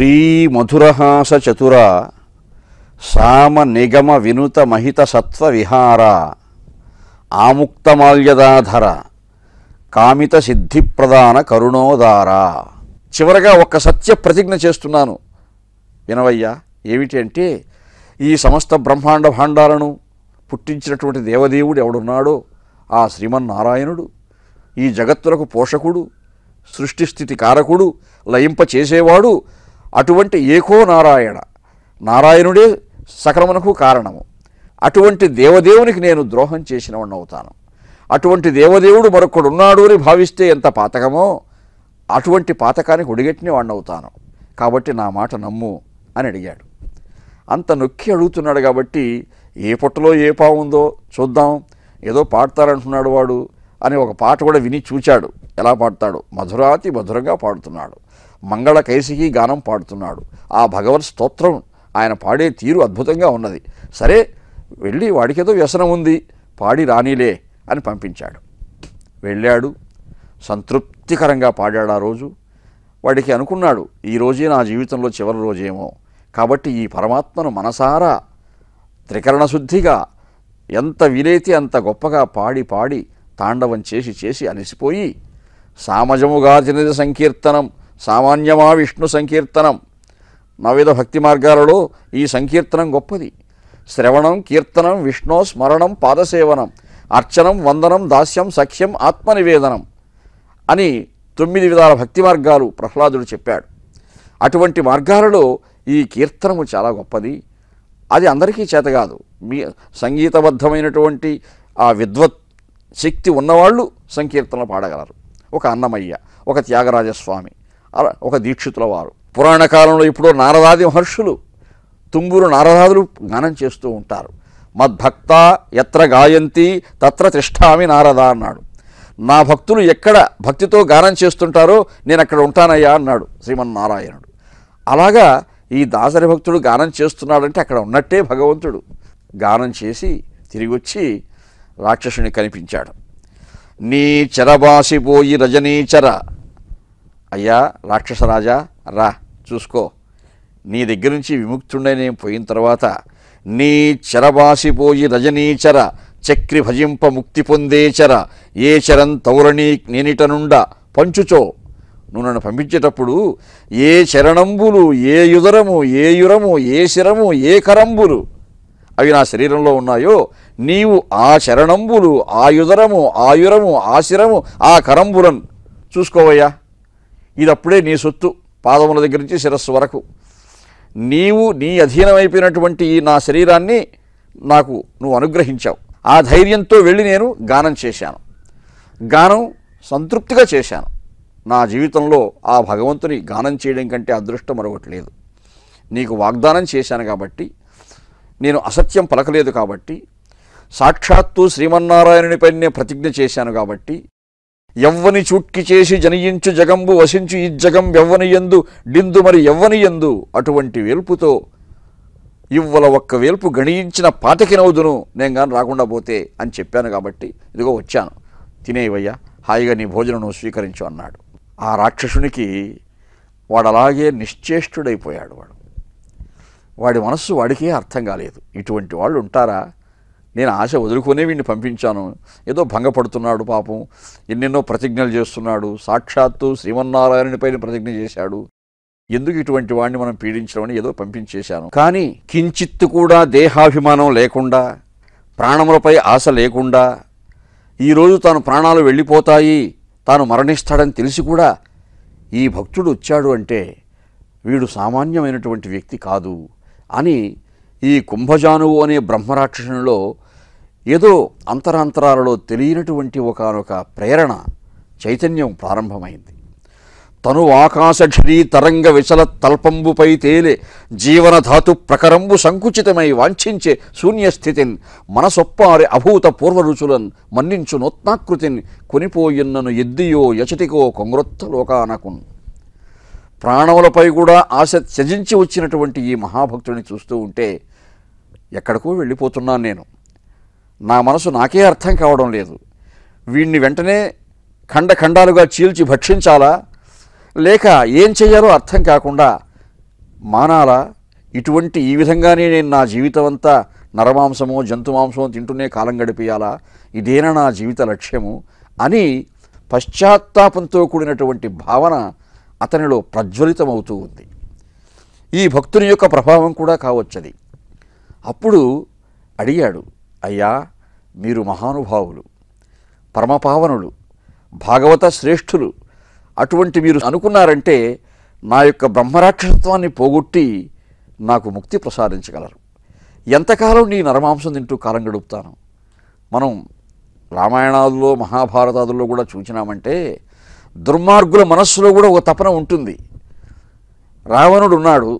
శ్రీమధురహాస చతుర సామ నిగమ వినుత మహిత సత్వ విహార ఆముక్తమాల్యదాధర కామిత సిద్ధిప్రదాన కరుణోదార చివరగా ఒక సత్య ప్రతిజ్ఞ చేస్తున్నాను వినవయ్యా ఏమిటి అంటే ఈ సమస్త బ్రహ్మాండ భాండాలను పుట్టించినటువంటి దేవదేవుడు ఎవడున్నాడో ఆ శ్రీమన్నారాయణుడు ఈ జగత్తులకు పోషకుడు సృష్టిస్థితి కారకుడు లయింప చేసేవాడు అటువంటి ఏకో నారాయణ నారాయణుడే సకలమునకు కారణము అటువంటి దేవదేవునికి నేను ద్రోహం చేసిన అవుతాను అటువంటి దేవదేవుడు మరొకడున్నాడు అని భావిస్తే ఎంత పాతకమో అటువంటి పాతకానికి ఒడిగట్టిన అవుతాను కాబట్టి నా మాట నమ్ము అని అడిగాడు అంత నొక్కి అడుగుతున్నాడు కాబట్టి ఏ పుట్టలో ఏ పావుందో చూద్దాం ఏదో పాడతారంటున్నాడు వాడు అని ఒక పాట కూడా విని చూచాడు ఎలా పాడతాడు మధురాతి మధురంగా పాడుతున్నాడు మంగళ కైసికి గానం పాడుతున్నాడు ఆ భగవత్ స్తోత్రం ఆయన పాడే తీరు అద్భుతంగా ఉన్నది సరే వెళ్ళి వాడికేదో వ్యసనం ఉంది పాడి రానిలే అని పంపించాడు వెళ్ళాడు సంతృప్తికరంగా పాడాడు ఆ రోజు వాడికి అనుకున్నాడు ఈ రోజే నా జీవితంలో చివరి రోజేమో కాబట్టి ఈ పరమాత్మను మనసారా త్రికరణ శుద్ధిగా ఎంత వీలైతే అంత గొప్పగా పాడి పాడి తాండవం చేసి చేసి అలసిపోయి సామజముగార్జనది సంకీర్తనం సామాన్యమా విష్ణు సంకీర్తనం నవేద భక్తి మార్గాలలో ఈ సంకీర్తనం గొప్పది శ్రవణం కీర్తనం విష్ణు స్మరణం పాదసేవనం అర్చనం వందనం దాస్యం సఖ్యం ఆత్మనివేదనం అని తొమ్మిది విధాల భక్తి మార్గాలు ప్రహ్లాదుడు చెప్పాడు అటువంటి మార్గాలలో ఈ కీర్తనము చాలా గొప్పది అది అందరికీ చేతగాదు మీ సంగీతబద్ధమైనటువంటి ఆ విద్వత్ శక్తి ఉన్నవాళ్ళు సంకీర్తనలు పాడగలరు ఒక అన్నమయ్య ఒక త్యాగరాజస్వామి అలా ఒక దీక్షితుల వారు పురాణ కాలంలో ఇప్పుడు నారదాది మహర్షులు తుంగురు నారదాదులు గానం చేస్తూ ఉంటారు మద్భక్త ఎత్ర గాయంతి తత్ర తిష్టామి నారద అన్నాడు నా భక్తులు ఎక్కడ భక్తితో గానం చేస్తుంటారో నేను అక్కడ ఉంటానయ్యా అన్నాడు శ్రీమన్నారాయణుడు అలాగా ఈ దాసరి భక్తుడు గానం చేస్తున్నాడంటే అక్కడ ఉన్నట్టే భగవంతుడు గానం చేసి తిరిగి వచ్చి రాక్షసుని కనిపించాడు నీ చరబాసిపోయి రజనీచర అయ్యా రాక్షసరాజా రా చూసుకో నీ దగ్గర నుంచి విముక్తుండే నేను పోయిన తర్వాత నీ చెరబాసిపోయి రజనీచర చక్రి భజింప ముక్తి పొందేచర ఏ చరం తౌరణీ నుండ పంచుచో నువ్వు నన్ను పంపించేటప్పుడు ఏ చరణంబులు ఏ యుదరము ఏ యురము ఏ శిరము ఏ కరంబులు అవి నా శరీరంలో ఉన్నాయో నీవు ఆ చరణంబులు ఆ యుదరము ఆయురము ఆ శిరము ఆ కరంబులను చూసుకోవయ్యా ఇది అప్పుడే నీ సొత్తు పాదముల దగ్గర నుంచి శిరస్సు వరకు నీవు నీ అధీనమైపోయినటువంటి నా శరీరాన్ని నాకు నువ్వు అనుగ్రహించావు ఆ ధైర్యంతో వెళ్ళి నేను గానం చేశాను గానం సంతృప్తిగా చేశాను నా జీవితంలో ఆ భగవంతుని గానం చేయడం కంటే అదృష్టం మరొకట్లేదు లేదు నీకు వాగ్దానం చేశాను కాబట్టి నేను అసత్యం పలకలేదు కాబట్టి సాక్షాత్తు శ్రీమన్నారాయణునిపైనే ప్రతిజ్ఞ చేశాను కాబట్టి ఎవ్వని చూక్కి చేసి జనయించు జగంబు వశించు ఈ జగం ఎవ్వని ఎందు డిందు మరి ఎవ్వని ఎందు అటువంటి వేల్పుతో ఇవ్వల ఒక్క వేల్పు గణించిన పాతకి నవ్వుదును నేను కానీ రాకుండా పోతే అని చెప్పాను కాబట్టి ఇదిగో వచ్చాను తినేవయ్యా హాయిగా నీ భోజనం స్వీకరించు అన్నాడు ఆ రాక్షసునికి వాడు అలాగే నిశ్చేష్టుడైపోయాడు వాడు వాడి మనస్సు వాడికే అర్థం కాలేదు ఇటువంటి వాళ్ళు ఉంటారా నేను ఆశ వదులుకునే వీడిని పంపించాను ఏదో భంగపడుతున్నాడు పాపం ఎన్నెన్నో ప్రతిజ్ఞలు చేస్తున్నాడు సాక్షాత్తు శ్రీమన్నారాయణునిపైన ప్రతిజ్ఞ చేశాడు ఎందుకు ఇటువంటి వాడిని మనం పీడించడం అని ఏదో పంపించేశాను కానీ కించిత్తు కూడా దేహాభిమానం లేకుండా ప్రాణములపై ఆశ లేకుండా ఈరోజు తాను ప్రాణాలు వెళ్ళిపోతాయి తాను మరణిస్తాడని తెలిసి కూడా ఈ భక్తుడు వచ్చాడు అంటే వీడు సామాన్యమైనటువంటి వ్యక్తి కాదు అని ఈ కుంభజానువు అనే బ్రహ్మరాక్షసునిలో ఏదో అంతరాంతరాలలో తెలియనటువంటి ఒకనొక ప్రేరణ చైతన్యం ప్రారంభమైంది తను ఆకాశక్షరీ తరంగ విచల తల్పంబుపై తేలే జీవనధాతు ప్రకరంబు సంకుచితమై వాంఛించే శూన్యస్థితిని మనసొప్పారి అభూత పూర్వరుచులన్ మన్నించు నోత్నాకృతిని కొనిపోయిన్నను ఎద్దియో యచటికో కొంగ్రొత్తలోకానకున్ ప్రాణములపై కూడా ఆశ త్యజించి వచ్చినటువంటి ఈ మహాభక్తుడిని చూస్తూ ఉంటే ఎక్కడికో వెళ్ళిపోతున్నాను నేను నా మనసు నాకే అర్థం కావడం లేదు వీణ్ణి వెంటనే ఖండఖండాలుగా చీల్చి భక్షించాలా లేక ఏం చేయాలో అర్థం కాకుండా మానాలా ఇటువంటి ఈ విధంగానే నేను నా జీవితం అంతా జంతు జంతుమాంసమో తింటూనే కాలం గడిపేయాలా ఇదేనా నా జీవిత లక్ష్యము అని పశ్చాత్తాపంతో కూడినటువంటి భావన అతనిలో ప్రజ్వలితమవుతూ ఉంది ఈ భక్తుని యొక్క ప్రభావం కూడా కావచ్చది అప్పుడు అడిగాడు అయ్యా మీరు మహానుభావులు పరమపావనులు భాగవత శ్రేష్ఠులు అటువంటి మీరు అనుకున్నారంటే నా యొక్క బ్రహ్మరాక్షసత్వాన్ని పోగొట్టి నాకు ముక్తి ప్రసాదించగలరు ఎంతకాలం నీ నరమాంసం తింటూ కాలం గడుపుతాను మనం రామాయణాదులో మహాభారతాదుల్లో కూడా చూచినామంటే దుర్మార్గుల మనస్సులో కూడా ఒక తపన ఉంటుంది రావణుడు ఉన్నాడు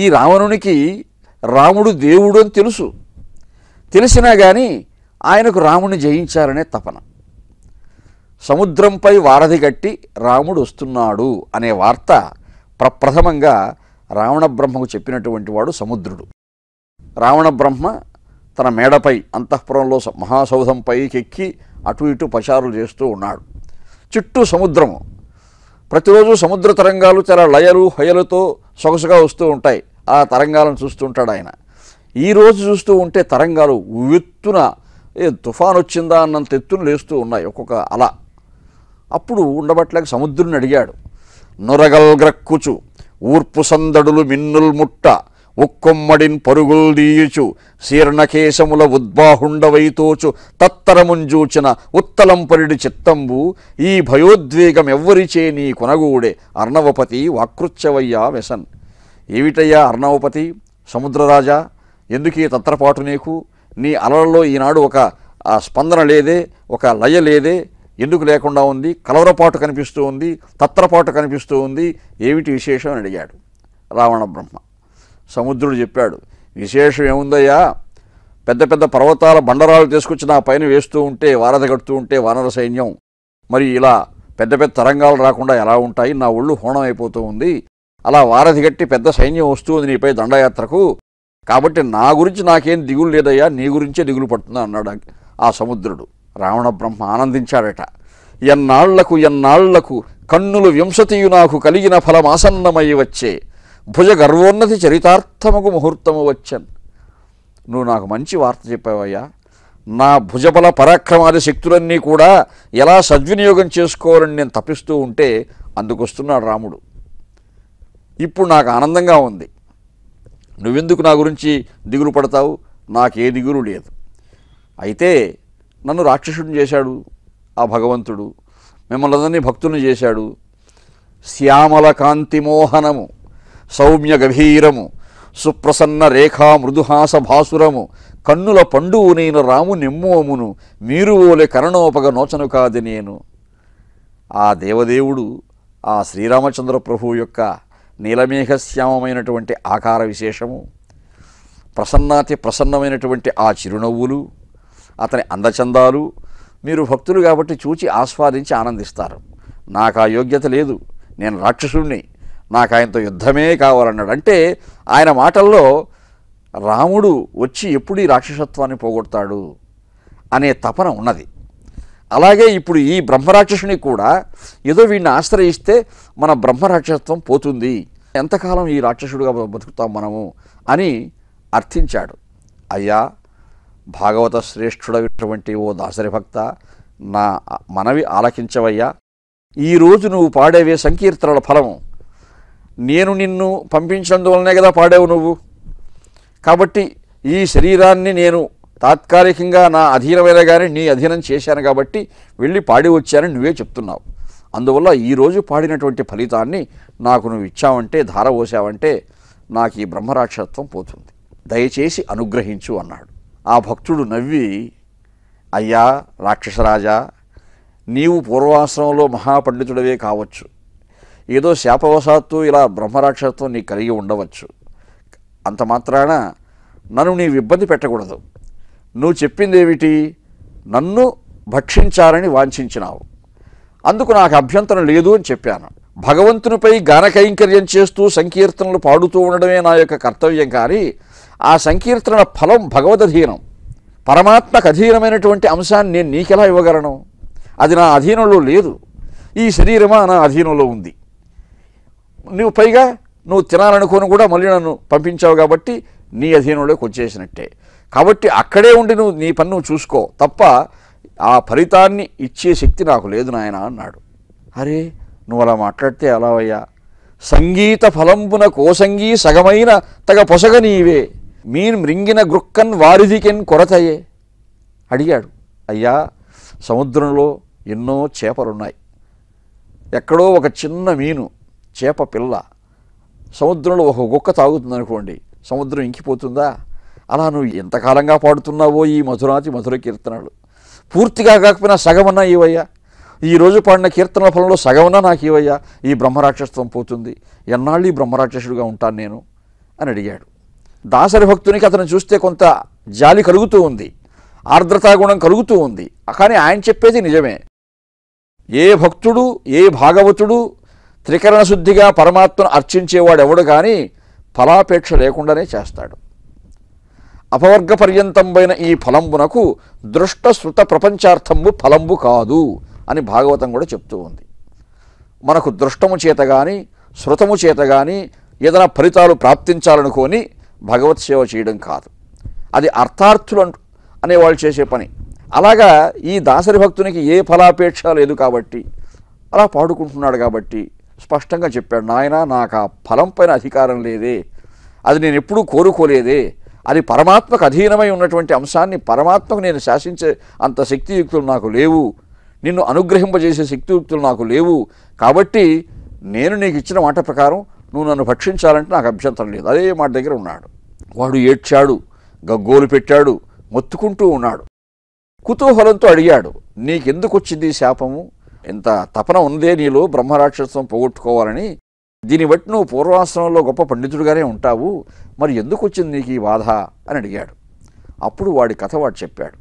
ఈ రావణునికి రాముడు దేవుడు అని తెలుసు తెలిసినా కానీ ఆయనకు రాముడిని జయించాలనే తపన సముద్రంపై వారధి కట్టి రాముడు వస్తున్నాడు అనే వార్త ప్రప్రథమంగా రావణ బ్రహ్మకు చెప్పినటువంటి వాడు సముద్రుడు రావణ బ్రహ్మ తన మేడపై అంతఃపురంలో మహాసౌధంపైకెక్కి అటు ఇటు పచారులు చేస్తూ ఉన్నాడు చుట్టూ సముద్రము ప్రతిరోజు సముద్ర తరంగాలు చాలా లయలు హయలతో సొగసుగా వస్తూ ఉంటాయి ఆ తరంగాలను చూస్తూ ఉంటాడు ఆయన ఈరోజు చూస్తూ ఉంటే తరంగాలు ఎత్తున ఏ తుఫాన్ వచ్చిందా అన్నంత ఎత్తున లేస్తూ ఉన్నాయి ఒక్కొక్క అల అప్పుడు ఉండబట్లేక సముద్రుని అడిగాడు నొరగల్గ్రక్కుచు ఊర్పు సందడులు మిన్నుల్ ముట్ట ఉక్కొమ్మడిన్ పరుగులు దీయుచు శీర్ణకేశముల ఉద్బాహుండవైతోచు తత్తరముంజూచిన ఉత్తలం పరిడి చిత్తంబు ఈ భయోద్వేగం ఎవ్వరిచే నీ కొనగూడే అర్ణవపతి వాకృత్యవయ్యా వెసన్ ఏమిటయ్యా అర్ణవపతి సముద్రరాజా ఎందుకీ తత్రపాటు నీకు నీ అలలలో ఈనాడు ఒక స్పందన లేదే ఒక లయ లేదే ఎందుకు లేకుండా ఉంది కలవరపాటు కనిపిస్తూ ఉంది తత్రపాటు కనిపిస్తూ ఉంది ఏమిటి విశేషం అని అడిగాడు రావణ బ్రహ్మ సముద్రుడు చెప్పాడు విశేషం ఏముందయ్యా పెద్ద పెద్ద పర్వతాల బండరాలు తీసుకొచ్చి నా పైన వేస్తూ ఉంటే వారధగడుతూ ఉంటే వానర సైన్యం మరి ఇలా పెద్ద పెద్ద తరంగాలు రాకుండా ఎలా ఉంటాయి నా ఒళ్ళు హోణం అయిపోతూ ఉంది అలా వారధి కట్టి పెద్ద సైన్యం వస్తుంది నీపై దండయాత్రకు కాబట్టి నా గురించి నాకేం దిగులు లేదయ్యా నీ గురించే దిగులు పడుతుందా అన్నాడు ఆ సముద్రుడు రావణ బ్రహ్మ ఆనందించాడట ఎన్నాళ్లకు ఎన్నాళ్లకు కన్నులు వింశతియు నాకు కలిగిన ఫలమాసన్నమై వచ్చే భుజ గర్వోన్నతి చరితార్థముకు ముహూర్తము వచ్చన్ నువ్వు నాకు మంచి వార్త చెప్పావయ్యా నా భుజబల పరాక్రమాది శక్తులన్నీ కూడా ఎలా సద్వినియోగం చేసుకోవాలని నేను తప్పిస్తూ ఉంటే అందుకొస్తున్నాడు రాముడు ఇప్పుడు నాకు ఆనందంగా ఉంది నువ్వెందుకు నా గురించి దిగులు పడతావు నాకే దిగులు లేదు అయితే నన్ను రాక్షసుడిని చేశాడు ఆ భగవంతుడు మిమ్మల్ని అందరినీ భక్తుని చేశాడు శ్యామల కాంతి మోహనము సౌమ్య గభీరము సుప్రసన్న రేఖా మృదుహాస భాసురము కన్నుల పండువునైన రాము నిమ్మోమును మీరు ఓలే కరణోపగ నోచను కాదు నేను ఆ దేవదేవుడు ఆ శ్రీరామచంద్ర ప్రభు యొక్క నీలమేఘశ్యామమైనటువంటి ఆకార విశేషము ప్రసన్నాతి ప్రసన్నమైనటువంటి ఆ చిరునవ్వులు అతని అందచందాలు మీరు భక్తులు కాబట్టి చూచి ఆస్వాదించి ఆనందిస్తారు నాకు ఆ యోగ్యత లేదు నేను రాక్షసుణ్ణి నాకు ఆయనతో యుద్ధమే కావాలన్నాడు అంటే ఆయన మాటల్లో రాముడు వచ్చి ఎప్పుడు ఈ రాక్షసత్వాన్ని పోగొడతాడు అనే తపన ఉన్నది అలాగే ఇప్పుడు ఈ బ్రహ్మరాక్షసుని కూడా ఏదో వీడిని ఆశ్రయిస్తే మన బ్రహ్మరాక్షసత్వం పోతుంది ఎంతకాలం ఈ రాక్షసుడుగా బతుకుతాం మనము అని అర్థించాడు అయ్యా భాగవత శ్రేష్ఠుడైనటువంటి ఓ దాసరిభక్త నా మనవి ఆలకించవయ్యా ఈరోజు నువ్వు పాడేవే సంకీర్తనల ఫలము నేను నిన్ను పంపించినందువలనే కదా పాడేవు నువ్వు కాబట్టి ఈ శరీరాన్ని నేను తాత్కాలికంగా నా అధీనమైన కానీ నీ అధీనం చేశాను కాబట్టి వెళ్ళి పాడి వచ్చానని నువ్వే చెప్తున్నావు అందువల్ల ఈరోజు పాడినటువంటి ఫలితాన్ని నాకు నువ్వు ఇచ్చావంటే ధార పోసావంటే నాకు ఈ బ్రహ్మరాక్షత్వం పోతుంది దయచేసి అనుగ్రహించు అన్నాడు ఆ భక్తుడు నవ్వి అయ్యా రాక్షసరాజా నీవు పూర్వాశ్రమంలో మహాపండితుడవే కావచ్చు ఏదో శాపవశాత్తు ఇలా బ్రహ్మరాక్షత్వం నీ కలిగి ఉండవచ్చు అంత మాత్రాన నన్ను నీవు ఇబ్బంది పెట్టకూడదు నువ్వు చెప్పింది ఏమిటి నన్ను భక్షించాలని వాంఛించినావు అందుకు నాకు అభ్యంతరం లేదు అని చెప్పాను భగవంతునిపై కైంకర్యం చేస్తూ సంకీర్తనలు పాడుతూ ఉండడమే నా యొక్క కర్తవ్యం కానీ ఆ సంకీర్తన ఫలం భగవదధీనం పరమాత్మకు అధీనమైనటువంటి అంశాన్ని నేను నీకెలా ఇవ్వగలను అది నా అధీనంలో లేదు ఈ శరీరమా నా అధీనంలో ఉంది నువ్వు పైగా నువ్వు తినాలనుకుని కూడా మళ్ళీ నన్ను పంపించావు కాబట్టి నీ అధీనంలోకి వచ్చేసినట్టే కాబట్టి అక్కడే ఉండి నువ్వు నీ పని నువ్వు చూసుకో తప్ప ఆ ఫలితాన్ని ఇచ్చే శక్తి నాకు లేదు నాయన అన్నాడు అరే నువ్వు అలా మాట్లాడితే ఎలా అయ్యా సంగీత ఫలంబున కోసంగీ సగమైన తగ పొసగ నీవే మీన్ మృంగిన గృక్కన్ వారిధికెన్ కొరతయే అడిగాడు అయ్యా సముద్రంలో ఎన్నో చేపలున్నాయి ఎక్కడో ఒక చిన్న మీను చేప పిల్ల సముద్రంలో ఒక గుక్క తాగుతుందనుకోండి సముద్రం ఇంకిపోతుందా అలా నువ్వు ఎంతకాలంగా పాడుతున్నావో ఈ మధురాతి మధుర కీర్తనలు పూర్తిగా కాకపోయినా సగమన్నా ఇవయ్యా ఈరోజు పాడిన కీర్తనల ఫలంలో సగమన్నా నాకు ఇవయ్యా ఈ బ్రహ్మరాక్షసత్వం పోతుంది ఎన్నాళ్ళు ఈ బ్రహ్మరాక్షసుడిగా ఉంటాను నేను అని అడిగాడు దాసరి భక్తునికి అతను చూస్తే కొంత జాలి కలుగుతూ ఉంది ఆర్ద్రతాగుణం కలుగుతూ ఉంది కానీ ఆయన చెప్పేది నిజమే ఏ భక్తుడు ఏ భాగవతుడు త్రికరణ శుద్ధిగా పరమాత్మను అర్చించేవాడు ఎవడు కానీ ఫలాపేక్ష లేకుండానే చేస్తాడు అపవర్గపర్యంతంబైన ఈ ఫలంబునకు దృష్టశ్రుత ప్రపంచార్థంబు ఫలంబు కాదు అని భాగవతం కూడా చెప్తూ ఉంది మనకు దృష్టము చేత కానీ శృతము చేత కానీ ఏదైనా ఫలితాలు ప్రాప్తించాలనుకొని భగవత్ సేవ చేయడం కాదు అది అర్థార్థులు అనే వాళ్ళు చేసే పని అలాగా ఈ దాసరి భక్తునికి ఏ ఫలాపేక్ష లేదు కాబట్టి అలా పాడుకుంటున్నాడు కాబట్టి స్పష్టంగా చెప్పాడు నాయన నాకు ఆ ఫలం పైన అధికారం లేదే అది నేను ఎప్పుడూ కోరుకోలేదే అది పరమాత్మకు అధీనమై ఉన్నటువంటి అంశాన్ని పరమాత్మకు నేను శాసించే అంత శక్తియుక్తులు నాకు లేవు నిన్ను అనుగ్రహింపజేసే శక్తియుక్తులు నాకు లేవు కాబట్టి నేను నీకు ఇచ్చిన మాట ప్రకారం నువ్వు నన్ను భక్షించాలంటే నాకు అభ్యంతరం లేదు అదే మాట దగ్గర ఉన్నాడు వాడు ఏడ్చాడు గగ్గోలు పెట్టాడు మొత్తుకుంటూ ఉన్నాడు కుతూహలంతో అడిగాడు నీకెందుకు వచ్చింది శాపము ఇంత తపన ఉందే నీలో బ్రహ్మరాక్షసం పోగొట్టుకోవాలని దీని బట్టి నువ్వు పూర్వాశ్రమంలో గొప్ప పండితుడిగానే ఉంటావు మరి ఎందుకు వచ్చింది నీకు ఈ బాధ అని అడిగాడు అప్పుడు వాడి కథ వాడు చెప్పాడు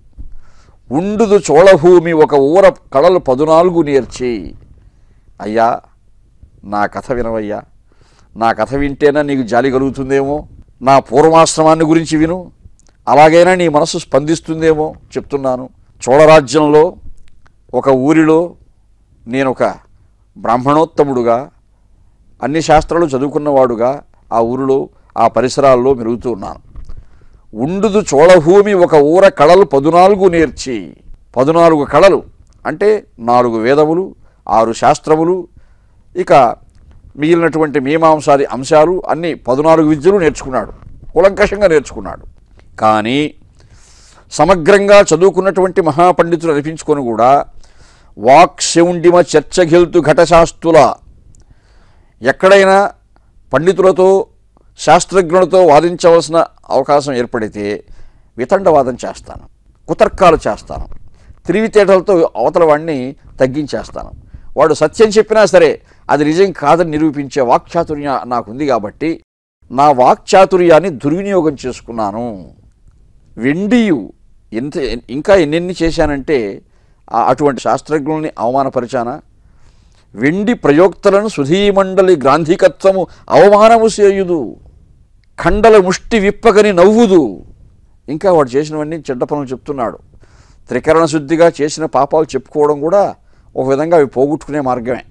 ఉండుదు చోళభూమి ఒక ఊర కళలు పదునాలుగు నేర్చి అయ్యా నా కథ వినవయ్యా నా కథ వింటేనా నీకు జాలి కలుగుతుందేమో నా పూర్వాశ్రమాన్ని గురించి విను అలాగైనా నీ మనసు స్పందిస్తుందేమో చెప్తున్నాను చోళరాజ్యంలో ఒక ఊరిలో నేనొక బ్రాహ్మణోత్తముడుగా అన్ని శాస్త్రాలు చదువుకున్నవాడుగా ఆ ఊరిలో ఆ పరిసరాల్లో మెరుగుతూ ఉన్నాను ఉండుదు చోళభూమి ఒక ఊర కళలు పదునాలుగు నేర్చి పదునాలుగు కళలు అంటే నాలుగు వేదములు ఆరు శాస్త్రములు ఇక మిగిలినటువంటి మీమాంసాది అంశాలు అన్ని పదునాలుగు విద్యలు నేర్చుకున్నాడు కులంకషంగా నేర్చుకున్నాడు కానీ సమగ్రంగా చదువుకున్నటువంటి మహాపండితులు అనిపించుకొని కూడా వాక్శౌండిమ చర్చగిల్తు ఘటశాస్తుల ఎక్కడైనా పండితులతో శాస్త్రజ్ఞులతో వాదించవలసిన అవకాశం ఏర్పడితే వితండవాదం చేస్తాను కుతర్కాలు చేస్తాను త్రివితేటలతో అవతల వాడిని తగ్గించేస్తాను వాడు సత్యం చెప్పినా సరే అది నిజం కాదని నిరూపించే వాక్చాతుర్యం నాకుంది కాబట్టి నా వాక్చాతుర్యాన్ని దుర్వినియోగం చేసుకున్నాను వెండి ఎంత ఇంకా ఎన్నెన్ని చేశానంటే అటువంటి శాస్త్రజ్ఞుల్ని అవమానపరిచానా వెండి ప్రయోక్తలను సుధీమండలి గ్రాంధికత్వము అవమానము చేయుదు ఖండల ముష్టి విప్పకని నవ్వుదు ఇంకా వాడు చేసినవన్నీ చెడ్డ పనులు చెప్తున్నాడు త్రికరణ శుద్ధిగా చేసిన పాపాలు చెప్పుకోవడం కూడా ఒక విధంగా అవి పోగొట్టుకునే మార్గమే